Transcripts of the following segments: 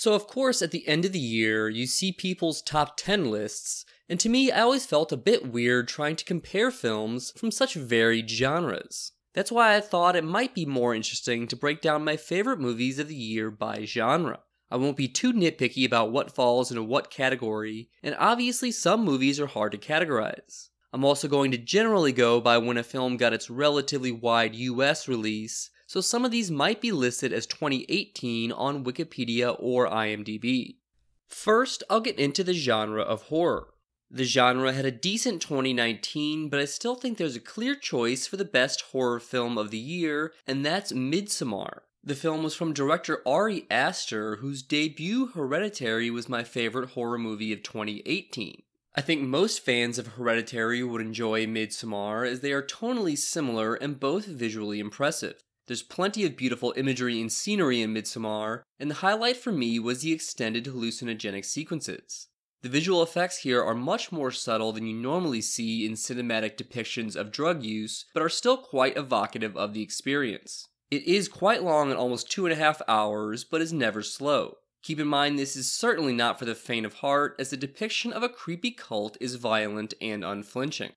So, of course, at the end of the year, you see people's top 10 lists, and to me, I always felt a bit weird trying to compare films from such varied genres. That's why I thought it might be more interesting to break down my favorite movies of the year by genre. I won't be too nitpicky about what falls into what category, and obviously, some movies are hard to categorize. I'm also going to generally go by when a film got its relatively wide US release so some of these might be listed as 2018 on Wikipedia or IMDb. First, I'll get into the genre of horror. The genre had a decent 2019, but I still think there's a clear choice for the best horror film of the year, and that's Midsommar. The film was from director Ari Aster, whose debut Hereditary was my favorite horror movie of 2018. I think most fans of Hereditary would enjoy Midsommar as they are tonally similar and both visually impressive. There's plenty of beautiful imagery and scenery in Midsommar, and the highlight for me was the extended hallucinogenic sequences. The visual effects here are much more subtle than you normally see in cinematic depictions of drug use, but are still quite evocative of the experience. It is quite long at almost two and a half hours, but is never slow. Keep in mind this is certainly not for the faint of heart, as the depiction of a creepy cult is violent and unflinching.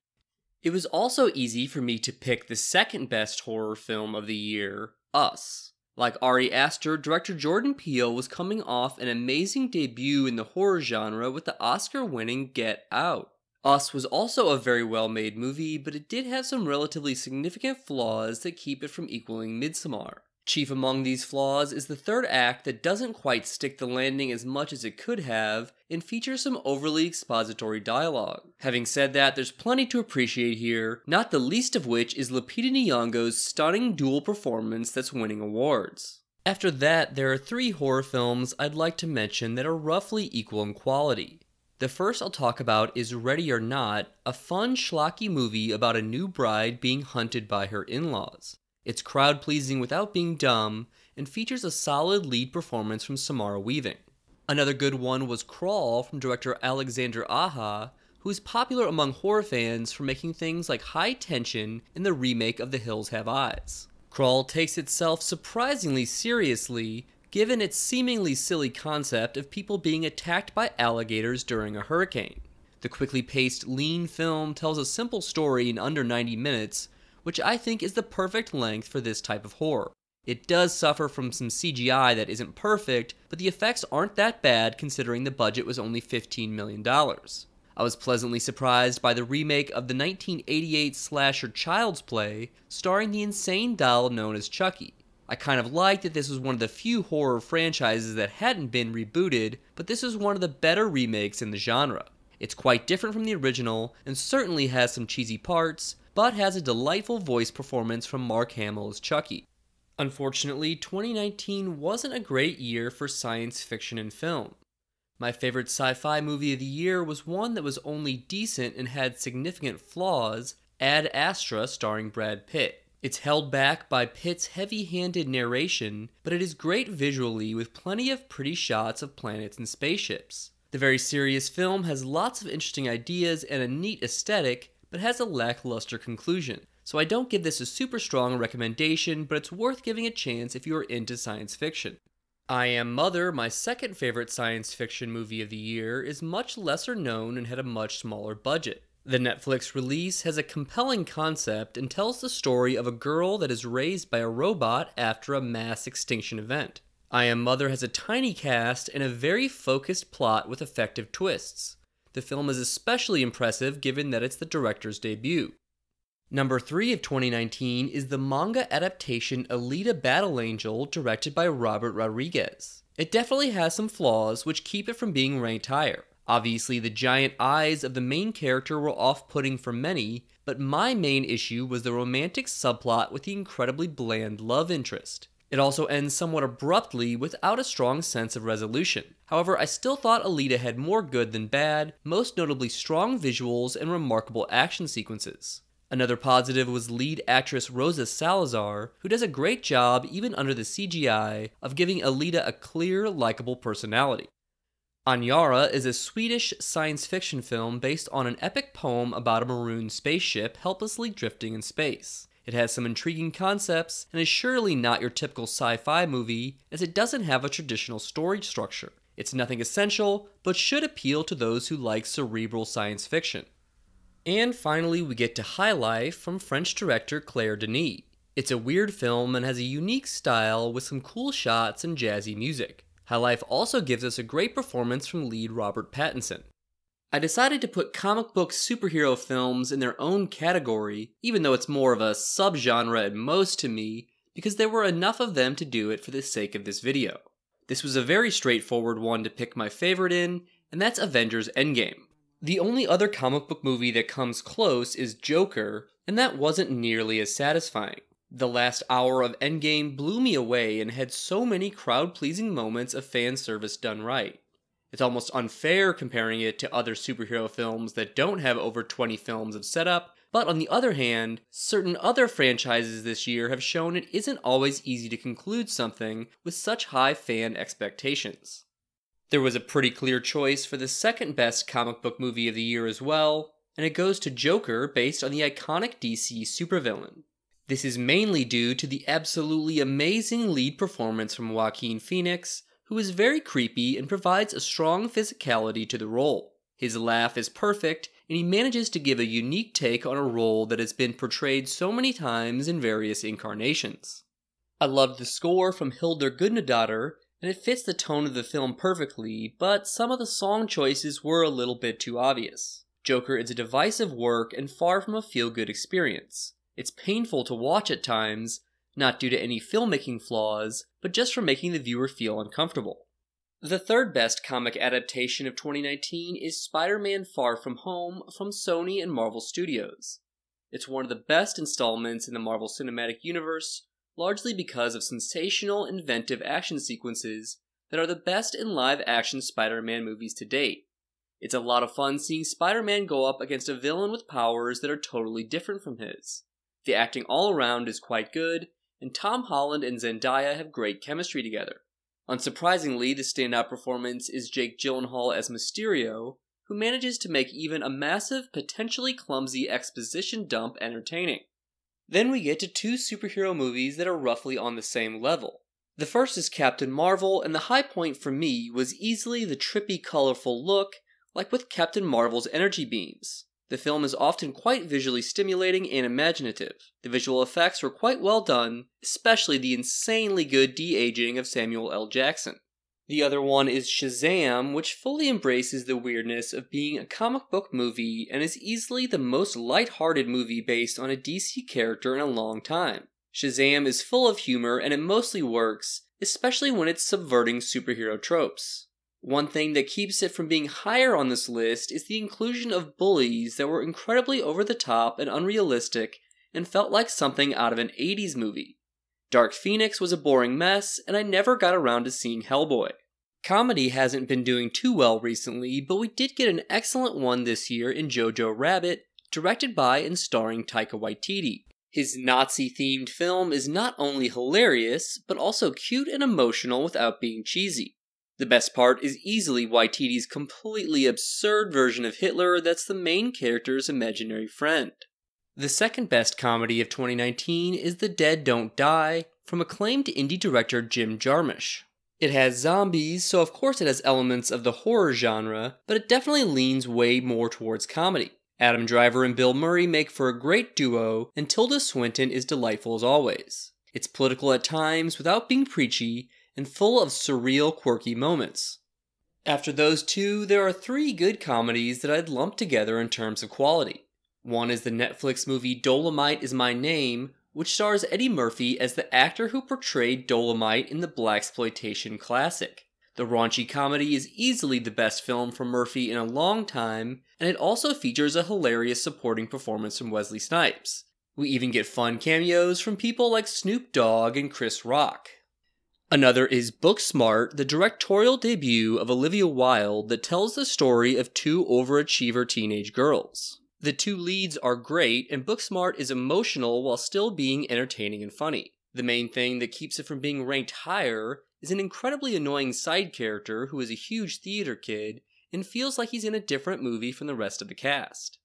It was also easy for me to pick the second best horror film of the year, Us. Like Ari Aster, director Jordan Peele was coming off an amazing debut in the horror genre with the Oscar winning Get Out. Us was also a very well made movie, but it did have some relatively significant flaws that keep it from equaling Midsommar. Chief among these flaws is the third act that doesn't quite stick the landing as much as it could have and features some overly expository dialogue. Having said that, there's plenty to appreciate here, not the least of which is Lupita Nyong'o's stunning dual performance that's winning awards. After that, there are three horror films I'd like to mention that are roughly equal in quality. The first I'll talk about is Ready or Not, a fun schlocky movie about a new bride being hunted by her in-laws. It's crowd pleasing without being dumb, and features a solid lead performance from Samara Weaving. Another good one was Crawl from director Alexander Aha, who is popular among horror fans for making things like High Tension in the remake of The Hills Have Eyes. Crawl takes itself surprisingly seriously, given its seemingly silly concept of people being attacked by alligators during a hurricane. The quickly paced, lean film tells a simple story in under 90 minutes, which I think is the perfect length for this type of horror. It does suffer from some CGI that isn't perfect, but the effects aren't that bad considering the budget was only $15 million. I was pleasantly surprised by the remake of the 1988 slasher Child's Play, starring the insane doll known as Chucky. I kind of liked that this was one of the few horror franchises that hadn't been rebooted, but this is one of the better remakes in the genre. It's quite different from the original, and certainly has some cheesy parts, but has a delightful voice performance from Mark Hamill as Chucky. Unfortunately, 2019 wasn't a great year for science fiction and film. My favorite sci fi movie of the year was one that was only decent and had significant flaws Ad Astra, starring Brad Pitt. It's held back by Pitt's heavy handed narration, but it is great visually with plenty of pretty shots of planets and spaceships. The very serious film has lots of interesting ideas and a neat aesthetic, but has a lackluster conclusion. So I don't give this a super strong recommendation, but it's worth giving a chance if you are into science fiction. I Am Mother, my second favorite science fiction movie of the year, is much lesser known and had a much smaller budget. The Netflix release has a compelling concept and tells the story of a girl that is raised by a robot after a mass extinction event. I Am Mother has a tiny cast and a very focused plot with effective twists. The film is especially impressive given that it's the director's debut. Number 3 of 2019 is the manga adaptation Alita Battle Angel, directed by Robert Rodriguez. It definitely has some flaws, which keep it from being ranked higher. Obviously, the giant eyes of the main character were off putting for many, but my main issue was the romantic subplot with the incredibly bland love interest. It also ends somewhat abruptly without a strong sense of resolution. However, I still thought Alita had more good than bad, most notably strong visuals and remarkable action sequences. Another positive was lead actress Rosa Salazar, who does a great job, even under the CGI, of giving Alita a clear, likable personality. Anyara is a Swedish science fiction film based on an epic poem about a maroon spaceship helplessly drifting in space. It has some intriguing concepts and is surely not your typical sci fi movie, as it doesn't have a traditional story structure. It's nothing essential, but should appeal to those who like cerebral science fiction. And finally, we get to High Life from French director Claire Denis. It's a weird film and has a unique style with some cool shots and jazzy music. High Life also gives us a great performance from lead Robert Pattinson. I decided to put comic book superhero films in their own category, even though it's more of a subgenre at most to me, because there were enough of them to do it for the sake of this video. This was a very straightforward one to pick my favorite in, and that's Avengers Endgame. The only other comic book movie that comes close is Joker, and that wasn't nearly as satisfying. The last hour of Endgame blew me away and had so many crowd pleasing moments of fan service done right. It's almost unfair comparing it to other superhero films that don't have over 20 films of setup, but on the other hand, certain other franchises this year have shown it isn't always easy to conclude something with such high fan expectations. There was a pretty clear choice for the second best comic book movie of the year as well, and it goes to Joker based on the iconic DC supervillain. This is mainly due to the absolutely amazing lead performance from Joaquin Phoenix, who is very creepy and provides a strong physicality to the role. His laugh is perfect, and he manages to give a unique take on a role that has been portrayed so many times in various incarnations. I loved the score from Hildur Gudnadottir, and it fits the tone of the film perfectly, but some of the song choices were a little bit too obvious. Joker is a divisive work and far from a feel good experience. It's painful to watch at times, not due to any filmmaking flaws, but just for making the viewer feel uncomfortable. The third best comic adaptation of 2019 is Spider Man Far From Home from Sony and Marvel Studios. It's one of the best installments in the Marvel Cinematic Universe, largely because of sensational, inventive action sequences that are the best in live action Spider Man movies to date. It's a lot of fun seeing Spider Man go up against a villain with powers that are totally different from his. The acting all around is quite good, and Tom Holland and Zendaya have great chemistry together. Unsurprisingly, the standout performance is Jake Gyllenhaal as Mysterio, who manages to make even a massive, potentially clumsy exposition dump entertaining. Then we get to two superhero movies that are roughly on the same level. The first is Captain Marvel, and the high point for me was easily the trippy, colorful look, like with Captain Marvel's energy beams. The film is often quite visually stimulating and imaginative. The visual effects were quite well done, especially the insanely good de aging of Samuel L. Jackson. The other one is Shazam, which fully embraces the weirdness of being a comic book movie and is easily the most light-hearted movie based on a DC character in a long time. Shazam is full of humor and it mostly works, especially when it's subverting superhero tropes. One thing that keeps it from being higher on this list is the inclusion of bullies that were incredibly over the top and unrealistic and felt like something out of an 80s movie. Dark Phoenix was a boring mess, and I never got around to seeing Hellboy. Comedy hasn't been doing too well recently, but we did get an excellent one this year in Jojo Rabbit, directed by and starring Taika Waititi. His Nazi themed film is not only hilarious, but also cute and emotional without being cheesy. The best part is easily Waititi's completely absurd version of Hitler that's the main character's imaginary friend. The second best comedy of 2019 is The Dead Don't Die from acclaimed indie director Jim Jarmusch. It has zombies, so of course it has elements of the horror genre, but it definitely leans way more towards comedy. Adam Driver and Bill Murray make for a great duo, and Tilda Swinton is delightful as always. It's political at times without being preachy, and full of surreal, quirky moments. After those two, there are three good comedies that I'd lump together in terms of quality. One is the Netflix movie Dolomite is My Name, which stars Eddie Murphy as the actor who portrayed Dolomite in the blaxploitation classic. The raunchy comedy is easily the best film from Murphy in a long time, and it also features a hilarious supporting performance from Wesley Snipes. We even get fun cameos from people like Snoop Dogg and Chris Rock. Another is Booksmart, the directorial debut of Olivia Wilde that tells the story of two overachiever teenage girls. The two leads are great, and Booksmart is emotional while still being entertaining and funny. The main thing that keeps it from being ranked higher is an incredibly annoying side character who is a huge theater kid and feels like he's in a different movie from the rest of the cast.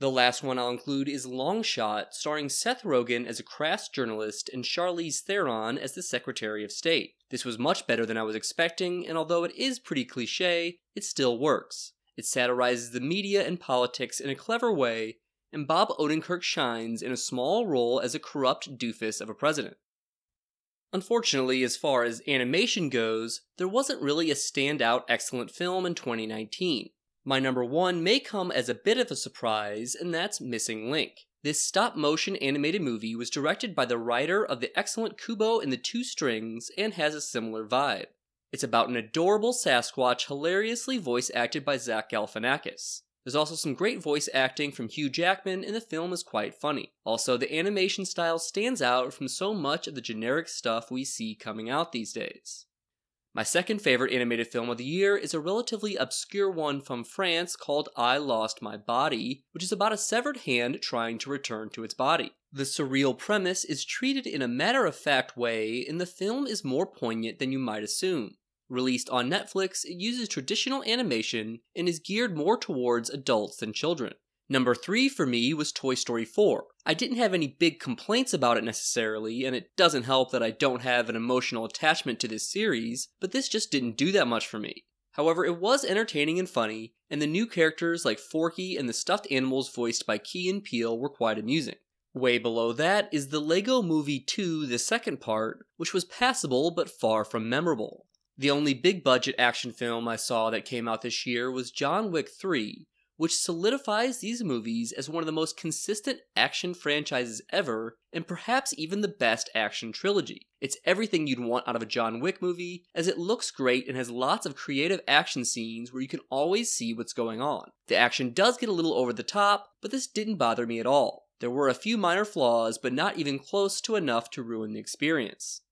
The last one I'll include is Long Shot, starring Seth Rogen as a crass journalist and Charlize Theron as the Secretary of State. This was much better than I was expecting, and although it is pretty cliche, it still works. It satirizes the media and politics in a clever way, and Bob Odenkirk shines in a small role as a corrupt doofus of a president. Unfortunately, as far as animation goes, there wasn't really a standout excellent film in 2019. My number one may come as a bit of a surprise, and that's Missing Link. This stop motion animated movie was directed by the writer of the excellent Kubo and the Two Strings and has a similar vibe. It's about an adorable Sasquatch hilariously voice acted by Zach Galifianakis. There's also some great voice acting from Hugh Jackman, and the film is quite funny. Also, the animation style stands out from so much of the generic stuff we see coming out these days. My second favorite animated film of the year is a relatively obscure one from France called I Lost My Body, which is about a severed hand trying to return to its body. The surreal premise is treated in a matter of fact way, and the film is more poignant than you might assume. Released on Netflix, it uses traditional animation and is geared more towards adults than children. Number three for me was Toy Story 4. I didn't have any big complaints about it necessarily, and it doesn't help that I don't have an emotional attachment to this series, but this just didn't do that much for me. However, it was entertaining and funny, and the new characters like Forky and the stuffed animals voiced by Key and Peele were quite amusing. Way below that is the Lego Movie 2, the second part, which was passable but far from memorable. The only big budget action film I saw that came out this year was John Wick 3, which solidifies these movies as one of the most consistent action franchises ever, and perhaps even the best action trilogy. It's everything you'd want out of a John Wick movie, as it looks great and has lots of creative action scenes where you can always see what's going on. The action does get a little over the top, but this didn't bother me at all. There were a few minor flaws, but not even close to enough to ruin the experience.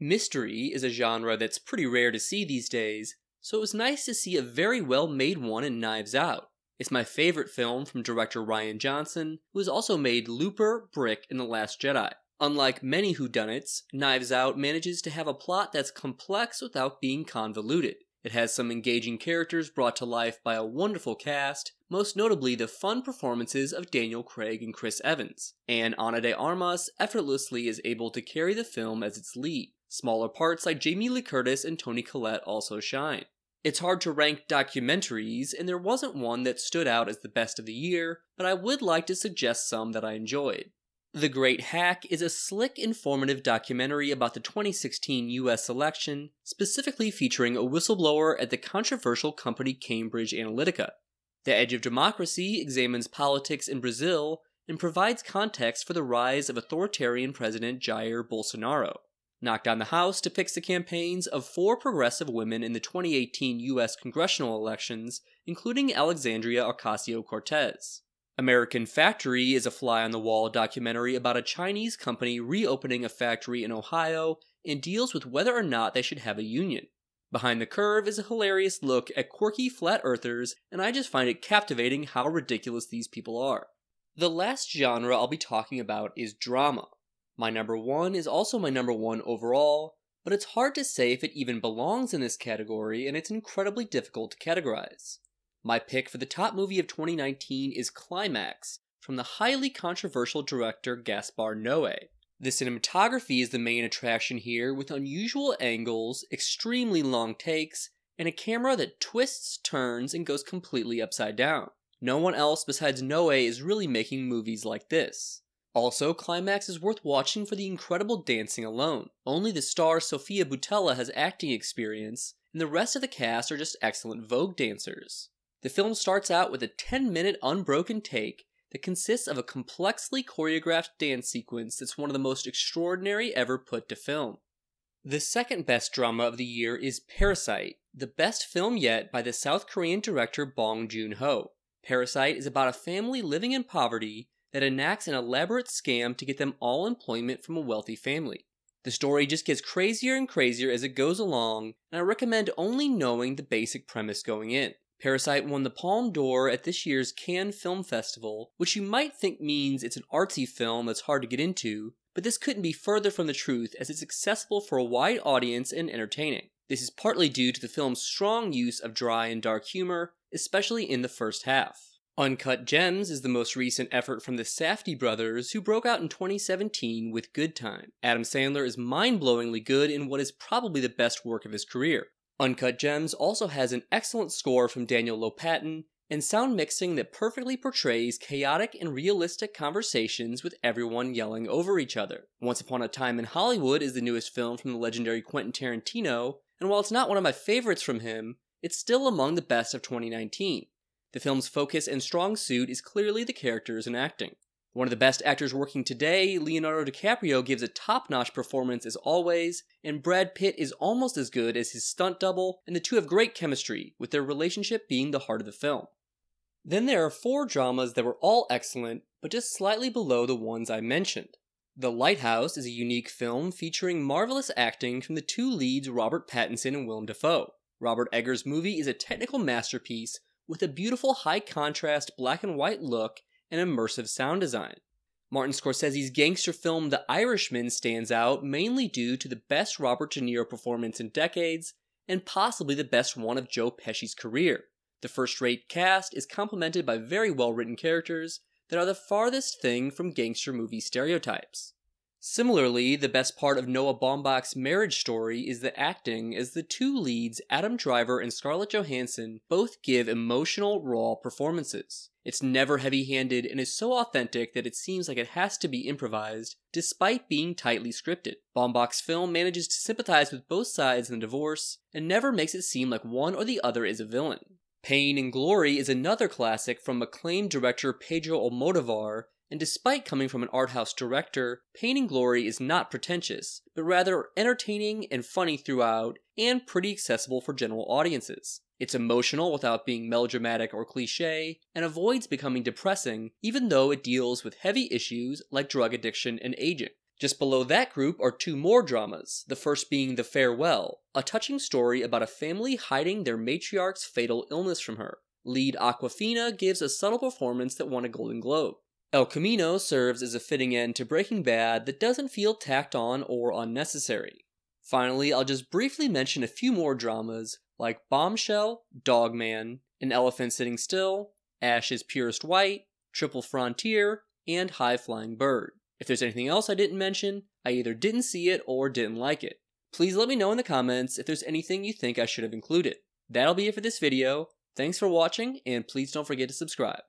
Mystery is a genre that's pretty rare to see these days, so it was nice to see a very well made one in Knives Out. It's my favorite film from director Ryan Johnson, who has also made Looper, Brick, and The Last Jedi. Unlike many whodunits, Knives Out manages to have a plot that's complex without being convoluted. It has some engaging characters brought to life by a wonderful cast, most notably the fun performances of Daniel Craig and Chris Evans, and Ana de Armas effortlessly is able to carry the film as its lead. Smaller parts like Jamie Lee Curtis and Tony Collette also shine. It's hard to rank documentaries, and there wasn't one that stood out as the best of the year, but I would like to suggest some that I enjoyed. The Great Hack is a slick, informative documentary about the 2016 US election, specifically featuring a whistleblower at the controversial company Cambridge Analytica. The Edge of Democracy examines politics in Brazil and provides context for the rise of authoritarian President Jair Bolsonaro. Knock Down the House depicts the campaigns of four progressive women in the 2018 U.S. congressional elections, including Alexandria Ocasio Cortez. American Factory is a fly on the wall documentary about a Chinese company reopening a factory in Ohio and deals with whether or not they should have a union. Behind the Curve is a hilarious look at quirky flat earthers, and I just find it captivating how ridiculous these people are. The last genre I'll be talking about is drama. My number one is also my number one overall, but it's hard to say if it even belongs in this category and it's incredibly difficult to categorize. My pick for the top movie of 2019 is Climax from the highly controversial director Gaspar Noé. The cinematography is the main attraction here with unusual angles, extremely long takes, and a camera that twists, turns, and goes completely upside down. No one else besides Noé is really making movies like this. Also, Climax is worth watching for the incredible dancing alone. Only the star Sofia Butella has acting experience, and the rest of the cast are just excellent Vogue dancers. The film starts out with a 10 minute unbroken take that consists of a complexly choreographed dance sequence that's one of the most extraordinary ever put to film. The second best drama of the year is Parasite, the best film yet by the South Korean director Bong Joon ho. Parasite is about a family living in poverty that enacts an elaborate scam to get them all employment from a wealthy family. The story just gets crazier and crazier as it goes along, and I recommend only knowing the basic premise going in. Parasite won the Palme d'Or at this year's Cannes Film Festival, which you might think means it's an artsy film that's hard to get into, but this couldn't be further from the truth as it's accessible for a wide audience and entertaining. This is partly due to the film's strong use of dry and dark humor, especially in the first half. Uncut Gems is the most recent effort from the Safdie brothers, who broke out in 2017 with Good Time. Adam Sandler is mind blowingly good in what is probably the best work of his career. Uncut Gems also has an excellent score from Daniel Lopatin and sound mixing that perfectly portrays chaotic and realistic conversations with everyone yelling over each other. Once Upon a Time in Hollywood is the newest film from the legendary Quentin Tarantino, and while it's not one of my favorites from him, it's still among the best of 2019. The film's focus and strong suit is clearly the characters and acting. One of the best actors working today, Leonardo DiCaprio gives a top notch performance as always, and Brad Pitt is almost as good as his stunt double, and the two have great chemistry, with their relationship being the heart of the film. Then there are four dramas that were all excellent, but just slightly below the ones I mentioned. The Lighthouse is a unique film featuring marvelous acting from the two leads Robert Pattinson and Willem Dafoe. Robert Eggers' movie is a technical masterpiece with a beautiful high contrast black and white look and immersive sound design. Martin Scorsese's gangster film The Irishman stands out mainly due to the best Robert De Niro performance in decades and possibly the best one of Joe Pesci's career. The first rate cast is complemented by very well written characters that are the farthest thing from gangster movie stereotypes. Similarly, the best part of Noah Baumbach's marriage story is the acting, as the two leads, Adam Driver and Scarlett Johansson, both give emotional, raw performances. It's never heavy handed and is so authentic that it seems like it has to be improvised, despite being tightly scripted. Baumbach's film manages to sympathize with both sides in the divorce and never makes it seem like one or the other is a villain. Pain and Glory is another classic from acclaimed director Pedro Almodovar and despite coming from an art house director, *Painting Glory is not pretentious, but rather entertaining and funny throughout and pretty accessible for general audiences. It's emotional without being melodramatic or cliche, and avoids becoming depressing even though it deals with heavy issues like drug addiction and aging. Just below that group are two more dramas, the first being The Farewell, a touching story about a family hiding their matriarch's fatal illness from her. Lead Aquafina gives a subtle performance that won a Golden Globe. El Camino serves as a fitting end to Breaking Bad that doesn't feel tacked on or unnecessary. Finally, I'll just briefly mention a few more dramas like Bombshell, Dogman, An Elephant Sitting Still, Ashes Purest White, Triple Frontier, and High Flying Bird. If there's anything else I didn't mention, I either didn't see it or didn't like it. Please let me know in the comments if there's anything you think I should have included. That'll be it for this video. Thanks for watching, and please don't forget to subscribe.